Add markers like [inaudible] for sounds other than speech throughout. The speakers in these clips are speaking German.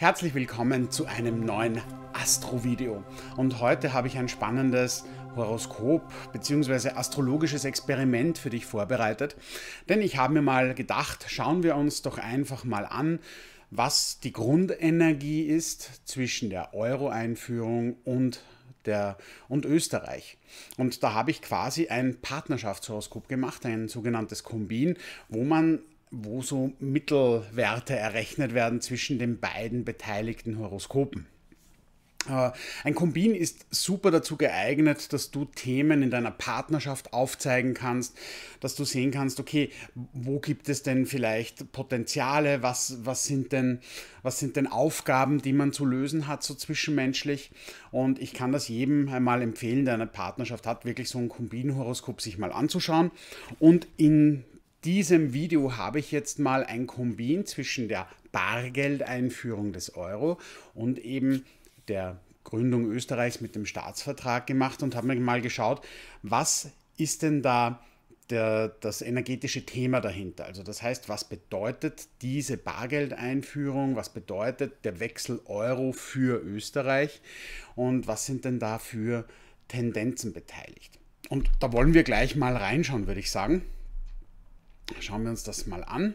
Herzlich willkommen zu einem neuen Astro-Video. Und heute habe ich ein spannendes Horoskop bzw. astrologisches Experiment für dich vorbereitet. Denn ich habe mir mal gedacht, schauen wir uns doch einfach mal an, was die Grundenergie ist zwischen der Euro-Einführung und der, und Österreich. Und da habe ich quasi ein Partnerschaftshoroskop gemacht, ein sogenanntes Kombin, wo man wo so Mittelwerte errechnet werden zwischen den beiden beteiligten Horoskopen. Äh, ein Kombin ist super dazu geeignet, dass du Themen in deiner Partnerschaft aufzeigen kannst, dass du sehen kannst, okay, wo gibt es denn vielleicht Potenziale, was, was, sind, denn, was sind denn Aufgaben, die man zu lösen hat, so zwischenmenschlich. Und ich kann das jedem einmal empfehlen, der eine Partnerschaft hat, wirklich so ein Kombinhoroskop sich mal anzuschauen und in diesem Video habe ich jetzt mal ein Kombin zwischen der Bargeldeinführung des Euro und eben der Gründung Österreichs mit dem Staatsvertrag gemacht und habe mir mal geschaut, was ist denn da der, das energetische Thema dahinter. Also das heißt, was bedeutet diese Bargeldeinführung, was bedeutet der Wechsel Euro für Österreich und was sind denn da für Tendenzen beteiligt? Und da wollen wir gleich mal reinschauen, würde ich sagen. Schauen wir uns das mal an.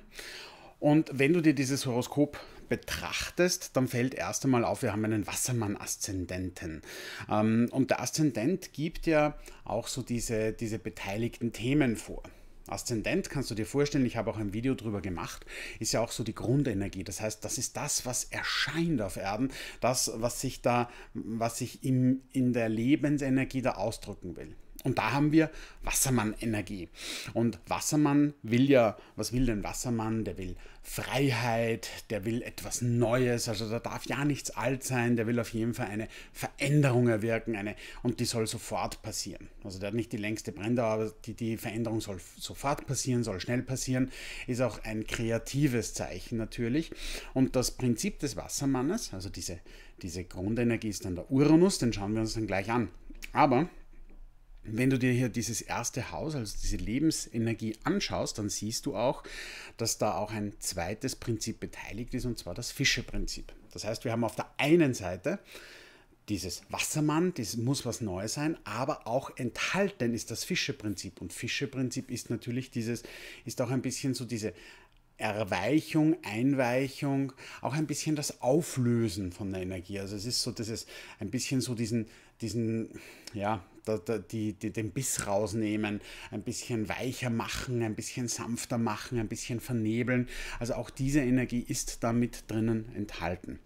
Und wenn du dir dieses Horoskop betrachtest, dann fällt erst einmal auf, wir haben einen Wassermann-Aszendenten. Ähm, und der Aszendent gibt ja auch so diese, diese beteiligten Themen vor. Aszendent kannst du dir vorstellen, ich habe auch ein Video darüber gemacht, ist ja auch so die Grundenergie. Das heißt, das ist das, was erscheint auf Erden, das, was sich da, was sich im, in der Lebensenergie da ausdrücken will. Und da haben wir Wassermann-Energie. Und Wassermann will ja, was will denn Wassermann? Der will Freiheit, der will etwas Neues, also da darf ja nichts alt sein, der will auf jeden Fall eine Veränderung erwirken, eine, und die soll sofort passieren. Also der hat nicht die längste Brenndauer, aber die, die Veränderung soll sofort passieren, soll schnell passieren, ist auch ein kreatives Zeichen natürlich. Und das Prinzip des Wassermannes, also diese, diese Grundenergie ist dann der Uranus, den schauen wir uns dann gleich an. Aber wenn du dir hier dieses erste Haus, also diese Lebensenergie anschaust, dann siehst du auch, dass da auch ein zweites Prinzip beteiligt ist, und zwar das Fische-Prinzip. Das heißt, wir haben auf der einen Seite dieses Wassermann, das muss was Neues sein, aber auch enthalten ist das Fische-Prinzip. Und Fische-Prinzip ist natürlich dieses, ist auch ein bisschen so diese Erweichung, Einweichung, auch ein bisschen das Auflösen von der Energie. Also es ist so, dass es ein bisschen so diesen diesen, ja, da, da, die, die, den Biss rausnehmen, ein bisschen weicher machen, ein bisschen sanfter machen, ein bisschen vernebeln. Also auch diese Energie ist da mit drinnen enthalten.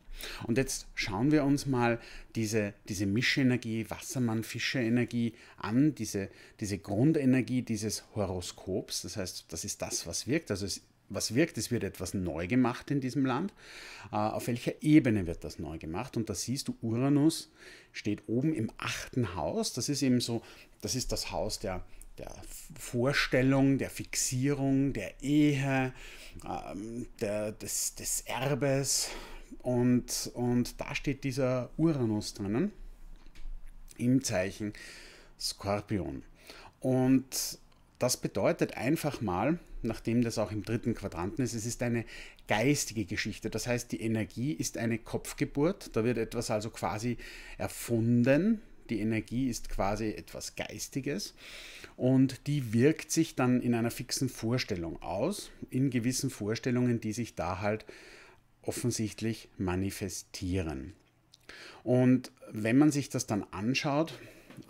Und jetzt schauen wir uns mal diese, diese Mischenergie, Wassermann-Fische-Energie an, diese, diese Grundenergie dieses Horoskops. Das heißt, das ist das, was wirkt. Also es was wirkt. Es wird etwas neu gemacht in diesem Land. Äh, auf welcher Ebene wird das neu gemacht? Und da siehst du, Uranus steht oben im achten Haus. Das ist eben so, das ist das Haus der, der Vorstellung, der Fixierung, der Ehe, ähm, der, des, des Erbes. Und, und da steht dieser Uranus drinnen im Zeichen Skorpion. Und das bedeutet einfach mal, nachdem das auch im dritten Quadranten ist, es ist eine geistige Geschichte. Das heißt, die Energie ist eine Kopfgeburt, da wird etwas also quasi erfunden, die Energie ist quasi etwas Geistiges und die wirkt sich dann in einer fixen Vorstellung aus, in gewissen Vorstellungen, die sich da halt offensichtlich manifestieren. Und wenn man sich das dann anschaut,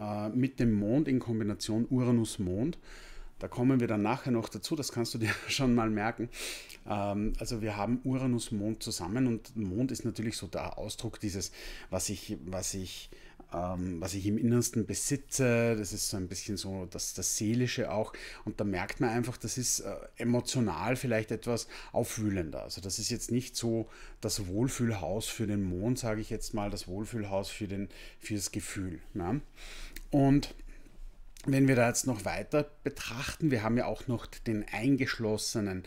äh, mit dem Mond in Kombination Uranus-Mond, da kommen wir dann nachher noch dazu, das kannst du dir [laughs] schon mal merken. Ähm, also wir haben Uranus, Mond zusammen und Mond ist natürlich so der Ausdruck dieses, was ich, was ich, ähm, was ich im Innersten besitze. Das ist so ein bisschen so das, das Seelische auch. Und da merkt man einfach, das ist äh, emotional vielleicht etwas aufwühlender. Also das ist jetzt nicht so das Wohlfühlhaus für den Mond, sage ich jetzt mal, das Wohlfühlhaus für, den, für das Gefühl. Ne? Und wenn wir da jetzt noch weiter betrachten, wir haben ja auch noch den eingeschlossenen,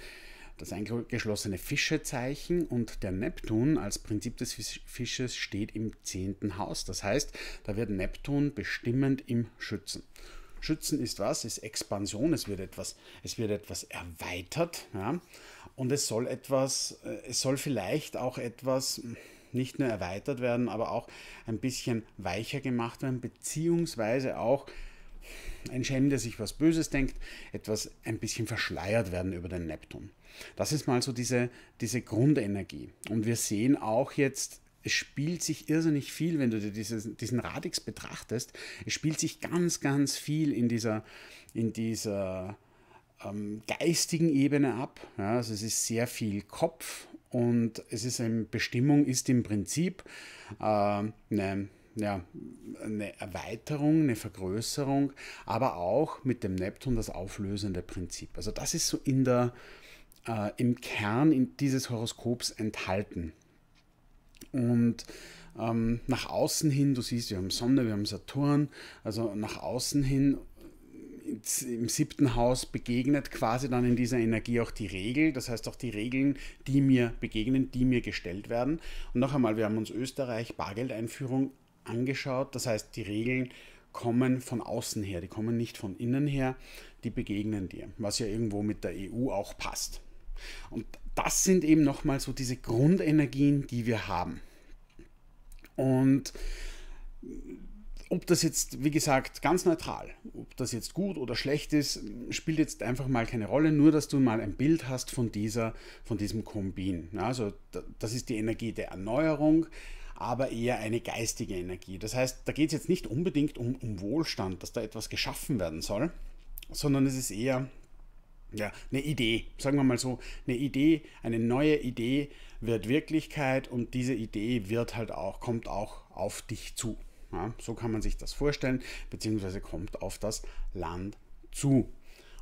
das eingeschlossene Fischezeichen und der Neptun als Prinzip des Fisches steht im zehnten Haus. Das heißt, da wird Neptun bestimmend im Schützen. Schützen ist was? Ist Expansion. Es wird etwas, es wird etwas erweitert. Ja? Und es soll etwas, äh, es soll vielleicht auch etwas hm, nicht nur erweitert werden, aber auch ein bisschen weicher gemacht werden, beziehungsweise auch ein Schelm, der sich was Böses denkt, etwas ein bisschen verschleiert werden über den Neptun. Das ist mal so diese, diese Grundenergie. Und wir sehen auch jetzt, es spielt sich irrsinnig viel, wenn du dir dieses, diesen Radix betrachtest, es spielt sich ganz, ganz viel in dieser, in dieser ähm, geistigen Ebene ab. Ja, also es ist sehr viel Kopf und es ist eine Bestimmung, ist im Prinzip äh, eine ja, eine Erweiterung, eine Vergrößerung, aber auch mit dem Neptun das auflösende Prinzip. Also das ist so in der, äh, im Kern dieses Horoskops enthalten. Und ähm, nach außen hin, du siehst, wir haben Sonne, wir haben Saturn, also nach außen hin im siebten Haus begegnet quasi dann in dieser Energie auch die Regel, das heißt auch die Regeln, die mir begegnen, die mir gestellt werden. Und noch einmal, wir haben uns Österreich, Bargeldeinführung angeschaut. Das heißt, die Regeln kommen von außen her, die kommen nicht von innen her, die begegnen dir, was ja irgendwo mit der EU auch passt. Und das sind eben nochmal so diese Grundenergien, die wir haben. Und ob das jetzt, wie gesagt, ganz neutral, ob das jetzt gut oder schlecht ist, spielt jetzt einfach mal keine Rolle, nur dass du mal ein Bild hast von, dieser, von diesem Kombin. Also das ist die Energie der Erneuerung, aber eher eine geistige Energie. Das heißt, da geht es jetzt nicht unbedingt um, um Wohlstand, dass da etwas geschaffen werden soll, sondern es ist eher ja, eine Idee, sagen wir mal so, eine Idee, eine neue Idee wird Wirklichkeit und diese Idee wird halt auch, kommt auch auf dich zu. Ja, so kann man sich das vorstellen, beziehungsweise kommt auf das Land zu.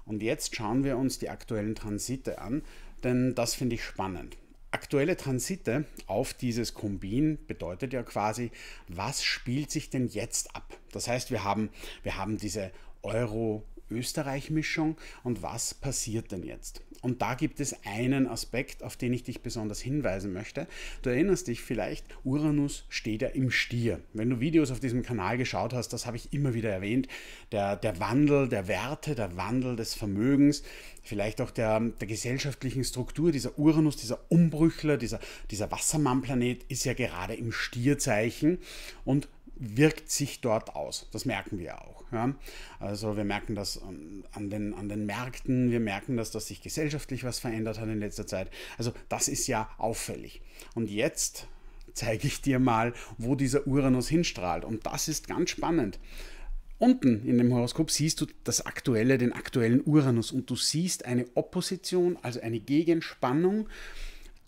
Und jetzt schauen wir uns die aktuellen Transite an, denn das finde ich spannend. Aktuelle Transite auf dieses Kombin bedeutet ja quasi, was spielt sich denn jetzt ab? Das heißt, wir haben, wir haben diese Euro- Österreich-Mischung und was passiert denn jetzt? Und da gibt es einen Aspekt, auf den ich dich besonders hinweisen möchte. Du erinnerst dich vielleicht, Uranus steht ja im Stier. Wenn du Videos auf diesem Kanal geschaut hast, das habe ich immer wieder erwähnt, der, der Wandel der Werte, der Wandel des Vermögens, vielleicht auch der, der gesellschaftlichen Struktur, dieser Uranus, dieser Umbrüchler, dieser, dieser wassermann ist ja gerade im Stierzeichen und wirkt sich dort aus. Das merken wir auch. Ja? Also wir merken das ähm, an den, an den Märkten, wir merken das, dass sich gesellschaftlich was verändert hat in letzter Zeit. Also das ist ja auffällig. Und jetzt zeige ich dir mal, wo dieser Uranus hinstrahlt. Und das ist ganz spannend. Unten in dem Horoskop siehst du das aktuelle, den aktuellen Uranus und du siehst eine Opposition, also eine Gegenspannung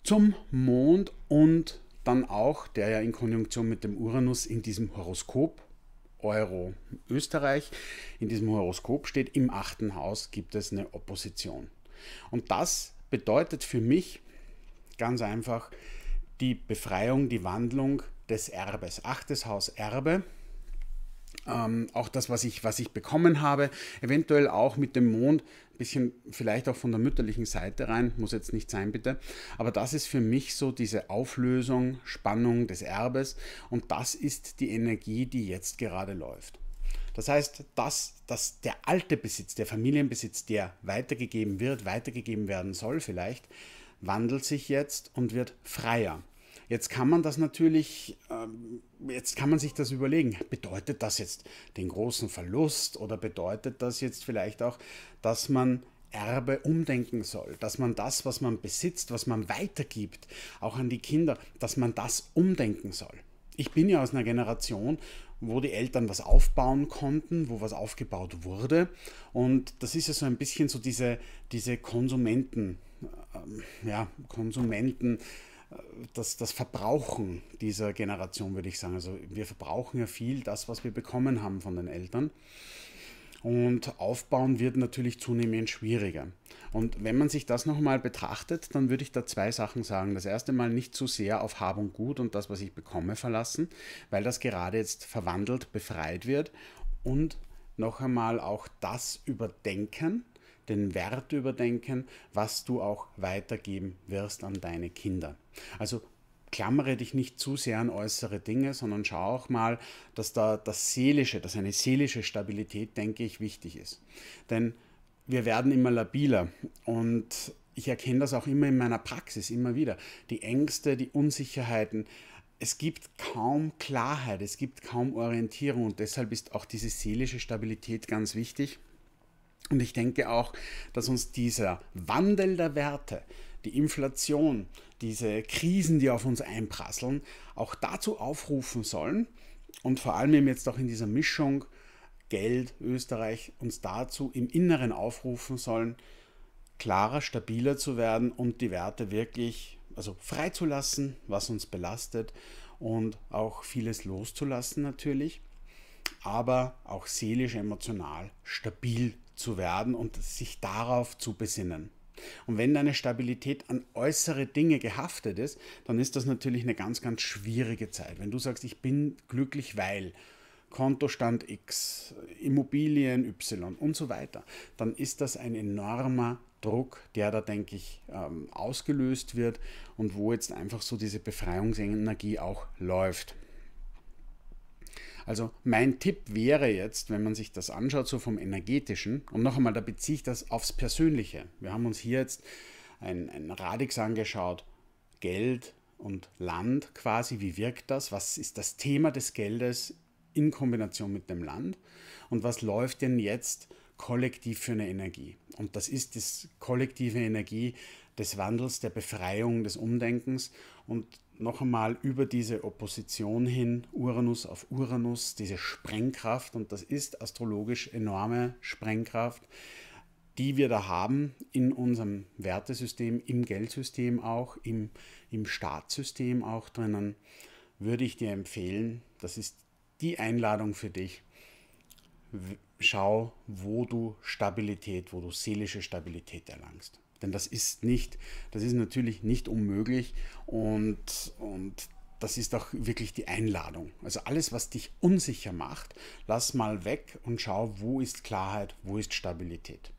zum Mond und zum dann auch, der ja in Konjunktion mit dem Uranus in diesem Horoskop Euro Österreich, in diesem Horoskop steht, im achten Haus gibt es eine Opposition. Und das bedeutet für mich ganz einfach die Befreiung, die Wandlung des Erbes. Achtes Haus Erbe, ähm, auch das, was ich, was ich bekommen habe, eventuell auch mit dem Mond bisschen vielleicht auch von der mütterlichen Seite rein, muss jetzt nicht sein, bitte. Aber das ist für mich so diese Auflösung, Spannung des Erbes und das ist die Energie, die jetzt gerade läuft. Das heißt, dass, dass der alte Besitz, der Familienbesitz, der weitergegeben wird, weitergegeben werden soll vielleicht, wandelt sich jetzt und wird freier. Jetzt kann man das natürlich, ähm, jetzt kann man sich das überlegen. Bedeutet das jetzt den großen Verlust oder bedeutet das jetzt vielleicht auch, dass man Erbe umdenken soll, dass man das, was man besitzt, was man weitergibt, auch an die Kinder, dass man das umdenken soll. Ich bin ja aus einer Generation, wo die Eltern was aufbauen konnten, wo was aufgebaut wurde. Und das ist ja so ein bisschen so diese, diese Konsumenten, ähm, ja, Konsumenten das, das Verbrauchen dieser Generation, würde ich sagen. Also wir verbrauchen ja viel das, was wir bekommen haben von den Eltern. Und aufbauen wird natürlich zunehmend schwieriger. Und wenn man sich das nochmal betrachtet, dann würde ich da zwei Sachen sagen. Das erste Mal nicht zu sehr auf Hab und Gut und das, was ich bekomme, verlassen, weil das gerade jetzt verwandelt, befreit wird. Und noch einmal auch das überdenken, den Wert überdenken, was du auch weitergeben wirst an deine Kinder. Also klammere dich nicht zu sehr an äußere Dinge, sondern schau auch mal, dass da das Seelische, dass eine seelische Stabilität, denke ich, wichtig ist. Denn wir werden immer labiler und ich erkenne das auch immer in meiner Praxis, immer wieder. Die Ängste, die Unsicherheiten, es gibt kaum Klarheit, es gibt kaum Orientierung und deshalb ist auch diese seelische Stabilität ganz wichtig. Und ich denke auch, dass uns dieser Wandel der Werte, die Inflation, diese Krisen, die auf uns einprasseln, auch dazu aufrufen sollen und vor allem eben jetzt auch in dieser Mischung Geld, Österreich uns dazu im Inneren aufrufen sollen, klarer, stabiler zu werden und die Werte wirklich also freizulassen, was uns belastet und auch vieles loszulassen natürlich, aber auch seelisch, emotional stabil zu werden und sich darauf zu besinnen. Und wenn deine Stabilität an äußere Dinge gehaftet ist, dann ist das natürlich eine ganz, ganz schwierige Zeit. Wenn du sagst, ich bin glücklich, weil Kontostand X, Immobilien Y und so weiter, dann ist das ein enormer Druck, der da, denke ich, ähm, ausgelöst wird und wo jetzt einfach so diese Befreiungsenergie auch läuft. Also mein Tipp wäre jetzt, wenn man sich das anschaut, so vom energetischen, und noch einmal, da beziehe ich das aufs Persönliche. Wir haben uns hier jetzt ein, ein Radix angeschaut, Geld und Land quasi, wie wirkt das, was ist das Thema des Geldes in Kombination mit dem Land und was läuft denn jetzt kollektiv für eine Energie. Und das ist das kollektive Energie, des Wandels, der Befreiung, des Umdenkens und noch einmal über diese Opposition hin, Uranus auf Uranus, diese Sprengkraft, und das ist astrologisch enorme Sprengkraft, die wir da haben in unserem Wertesystem, im Geldsystem auch, im, im Staatssystem auch drinnen, würde ich dir empfehlen, das ist die Einladung für dich. Schau, wo du Stabilität, wo du seelische Stabilität erlangst. Denn das ist nicht, das ist natürlich nicht unmöglich und, und das ist auch wirklich die Einladung. Also alles, was dich unsicher macht, lass mal weg und schau, wo ist Klarheit, wo ist Stabilität.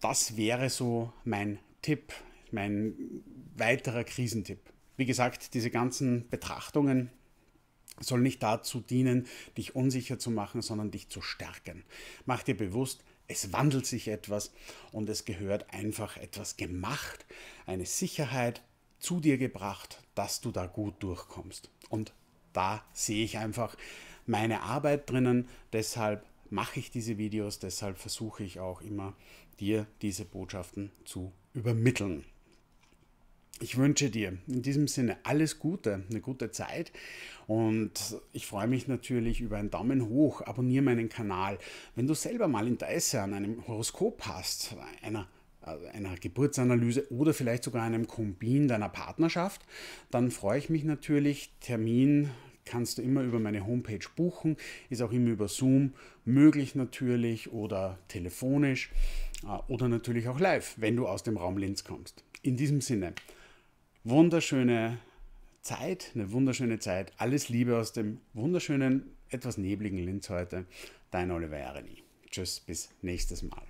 Das wäre so mein Tipp, mein weiterer Krisentipp. Wie gesagt, diese ganzen Betrachtungen sollen nicht dazu dienen, dich unsicher zu machen, sondern dich zu stärken. Mach dir bewusst, es wandelt sich etwas und es gehört einfach etwas gemacht, eine Sicherheit zu dir gebracht, dass du da gut durchkommst. Und da sehe ich einfach meine Arbeit drinnen. Deshalb mache ich diese Videos, deshalb versuche ich auch immer dir diese Botschaften zu übermitteln. Ich wünsche dir in diesem Sinne alles Gute, eine gute Zeit und ich freue mich natürlich über einen Daumen hoch, abonniere meinen Kanal. Wenn du selber mal Interesse an einem Horoskop hast, einer äh, einer Geburtsanalyse oder vielleicht sogar einem Kombin deiner Partnerschaft, dann freue ich mich natürlich. Termin kannst du immer über meine Homepage buchen, ist auch immer über Zoom möglich natürlich oder telefonisch äh, oder natürlich auch live, wenn du aus dem Raum Linz kommst. In diesem Sinne, wunderschöne Zeit, eine wunderschöne Zeit. Alles Liebe aus dem wunderschönen, etwas nebligen Linz heute. Dein Oliver Jareni. Tschüss, bis nächstes Mal.